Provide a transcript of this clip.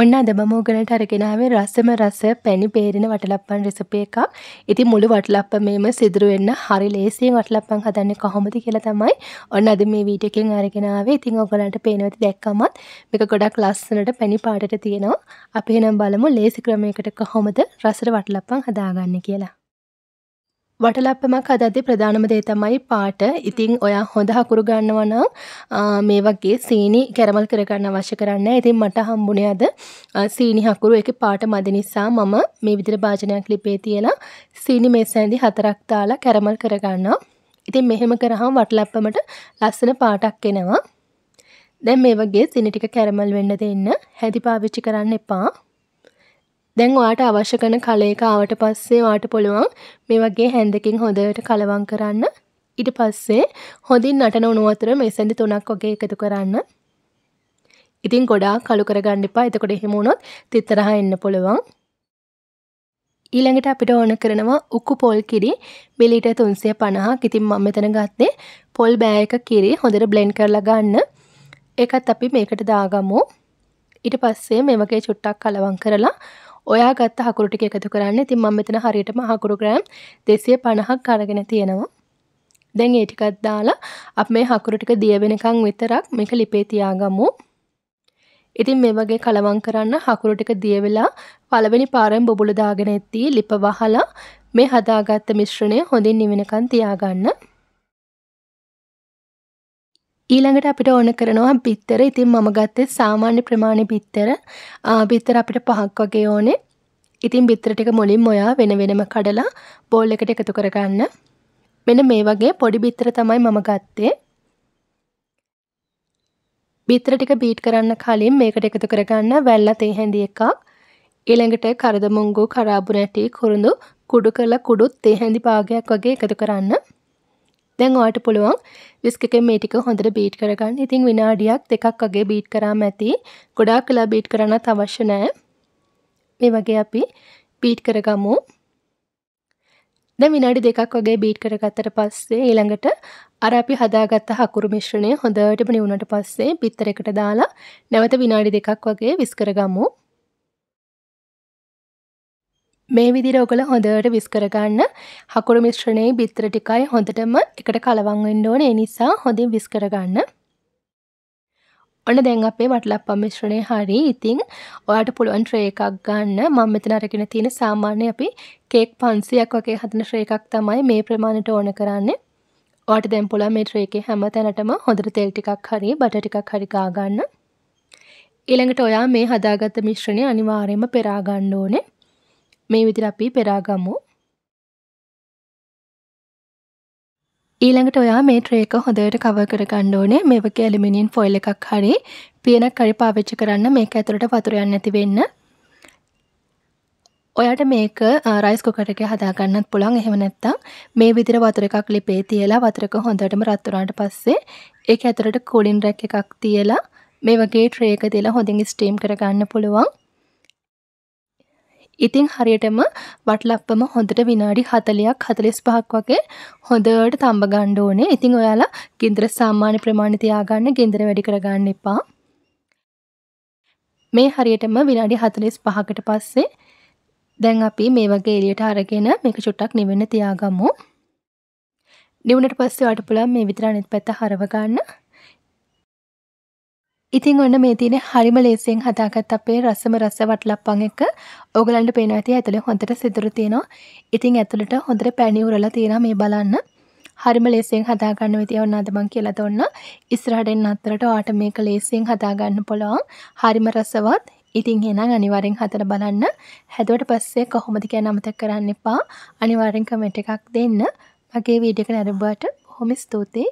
ඔන්න අද මම උගලට අරගෙනාවේ රසම රස පැණි බේරෙන වටලප්පන් රෙසිපි එකක්. ඉතින් මුළු වටලප්පමේම සිදුරු වෙන්න හරි ලේසියෙන් වටලප්පන් හදන්නේ කොහොමද කියලා තමයි ඔන්න අද මේ වීඩියෝ එකෙන් අරගෙන ආවේ. ඉතින් ඔයගලන්ට පේනවද දැක්කමත් මේක ගොඩක් ලස්සනට පැණි පාටට තියෙනවා. අපි එහෙනම් බලමු ලේසි ක්‍රමයකට කොහොමද රසට වටලප්පන් හදාගන්නේ කියලා. වටලප්පමක් හදද්දි ප්‍රධානම දේ තමයි පාට. ඉතින් ඔයා හොඳ හකුරු ගන්නවා නම් මේ වගේ සීනි කැරමල් කරගන්න අවශ්‍ය කරන්න. ඉතින් මට හම්බුනේ අද සීනි හකුරු ඒකේ පාට මදි නිසා මම මේ විදිහට භාජනයක් ලිපේ තියලා සීනි මේසෙන්දි හතරක් දාලා කැරමල් කරගන්නවා. ඉතින් මෙහෙම කරාම වටලප්පමට ලස්සන පාටක් එනවා. දැන් මේ වගේ සීනි ටික කැරමල් වෙන්න දෙන්න. හැදි පාවිච්චි කරන්න එපා. දැන් ඔයාට අවශ්‍ය කරන කලයක ආවට පස්සේ ඔයාට පුළුවන් මේ වගේ හැන්දකින් හොඳට කලවම් කරන්න. ඊට පස්සේ හොඳින් නටන උණු වතුර මෙසෙන්දි තුනක් වගේ එකතු කරන්න. ඉතින් ගොඩාක් කළු කරගන්න එපා. එතකොට එහෙම වුණොත් තිත්තරහා එන්න පුළුවන්. ඊළඟට අපිට ඕන කරනවා උක්කු පොල් කිරි මිලීට 350ක්. ඉතින් මම මෙතන ගත්තේ පොල් බෑයක කිරි හොඳට බ්ලෙන්ඩ් කරලා ගන්න. ඒකත් අපි මේකට දාගමු. ඊට පස්සේ මේ වගේ චුට්ටක් කලවම් කරලා ඔයා ගත්ත හකුරු ටික එකතු කරන්න ඉතින් මම මෙතන හරියටම හකුරු ග්‍රෑම් 250ක් අරගෙන තියෙනවා. දැන් ඒ ටිකක් දාලා අපි මේ හකුරු ටික දිය වෙනකන් විතරක් මේක ලිපේ තියාගමු. ඉතින් මේ වගේ කලවම් කරන්න හකුරු ටික දිය වෙලා පළවෙනි පාරෙන් බබුල දාගෙන එද්දී ලිප වහලා මේ හදාගත්ත මිශ්‍රණය හොඳින් නිවෙනකන් තියාගන්න. ඊළඟට අපිට ඕන කරනවා බිත්තර ඉතින් මම ගත්තේ සාමාන්‍ය ප්‍රමාණය බිත්තර බිත්තර අපිට පහක් වගේ ඕනේ ඉතින් බිත්තර ටික මුලින්ම ඔයා වෙන වෙනම කඩලා බෝල් එකට එකතු කරගන්න මෙන්න මේ වගේ පොඩි බිත්තර තමයි මම ගත්තේ බිත්තර ටික බීට් කරන්න කලින් මේකට එකතු කරගන්න වැල්ලා තේ හැඳි එකක් ඊළඟට කරදමුංගු කරාබු නැටි කුරුඳු කුඩු කරලා කුඩුත් තේ හැඳි භාගයක් වගේ එකතු කරන්න දැන් ඔයාට පුළුවන් විස්ක එකෙන් මේ ටික හොඳට බීට් කරගන්න. ඉතින් විනාඩියක් දෙකක් වගේ බීට් කරාම ඇති. ගොඩාක් වෙලා බීට් කරන්නත් අවශ්‍ය නැහැ. මේ වගේ අපි බීට් කරගමු. දැන් විනාඩි දෙකක් වගේ බීට් කරගත්තට පස්සේ ඊළඟට අර අපි හදාගත්ත හකුරු මිශ්‍රණය හොඳටම නිවුනට පස්සේ බිත්තරයකට දාලා නැවත විනාඩි දෙකක් වගේ විස් කරගමු. මේ විදිහට ඔයගොල්ලෝ හොඳට විස් කරගන්න. හකුරු මිශ්‍රණයේ බිත්තර ටිකයි හොඳටම එකට කලවම් වෙන්න ඕනේ. ඒ නිසා හොඳින් විස් කරගන්න. ඔන්න දැන් අපේ වටලප්පම් මිශ්‍රණය හරි. ඉතින් ඔයාට පුළුවන් ට්‍රේ එකක් ගන්න. මම මෙතන අරගෙන තියෙන සාමාන්‍ය අපි කේක් 500ක් වගේ හදන ට්‍රේ එකක් තමයි මේ ප්‍රමාණයට ඕන කරන්නේ. ඔයාට දැන් පුළුවන් මේ ට්‍රේ එකේ හැම තැනටම හොඳට තෙල් ටිකක් හරි බටර් ටිකක් හරි ගා ගන්න. ඊළඟට ඔයා මේ හදාගත්ත මිශ්‍රණය අනිවාර්යයෙන්ම පෙරා ගන්න ඕනේ. මේ විදිහට අපි පෙරාගමු. ඊළඟට ඔයා මේ ට්‍රේ එක හොඳට කවර් කර ගන්න ඕනේ. මේ වගේ ඇලුමිනියම් ෆොයිල් එකක් හරි පියනක් හරි පාවිච්චි කරන්න මේක ඇතුළට වතුර යන්නේ නැති වෙන්න. ඔයාට මේක රයිස් කුකර් එකේ හදාගන්නත් පුළුවන්. එහෙම නැත්නම් මේ විදිහට වතුර එකක් ලිපේ තියලා වතුරක හොඳටම රත් වුණාට පස්සේ ඒක ඇතුළට කූලින් රැක් එකක් තියලා මේ වගේ ට්‍රේ එක තියලා හොඳින් ස්ටීම් කරගන්න පුළුවන්. ඉතිං හරියටම වටලප්පම හොඳට විනාඩි හතලයක් හතලෙස් පහක් වගේ හොඳට තම්බ ගණ්ඩ ඕනේ ඉතිං ඔයාලා ගෙන්දර සාමාන්‍ය ප්‍රමාණිතියාගන්න ගෙන්දර වැඩි කරගන්න එපා මේ හරියටම විනාඩි හතලෙස් පහකට පස්සේ දැන් අපි මේ වගේ එලියට අරගෙන මේක චුට්ටක් නිවෙන්න තියාගමු නිවුණට පස්සේ වට පුළන් මේ විතර අනිත් පැත්ත හරව ගන්න ඉතින් ඔන්න මේ තියෙන හරිම ලේසියෙන් හදාගත් අපේ රසම රස වටලප්පන් එක ඕගලන්ට පේනවා ඇති ඇතුලේ හොඳට සිදුරු තියෙනවා. ඉතින් ඇතුළට හොඳට පැණි උරලා තියෙනවා මේ බලන්න. හරිම ලේසියෙන් හදාගන්න විදිය ඔන්න අද මම කියලා දුන්න. ඉස්සරහට එන්න අතරට ඔයාට මේක ලේසියෙන් හදාගන්න පුළුවන්. හරිම රසවත්. ඉතින් එහෙනම් අනිවාර්යෙන් හතර බලන්න. හැදුවට පස්සේ කොහොමද කියන අමතක කරන්න එපා. අනිවාර්යෙන් කමෙන්ට් එකක් දෙන්න. මගේ වීඩියෝ එක නරඹුවාට බොහොම ස්තුතියි.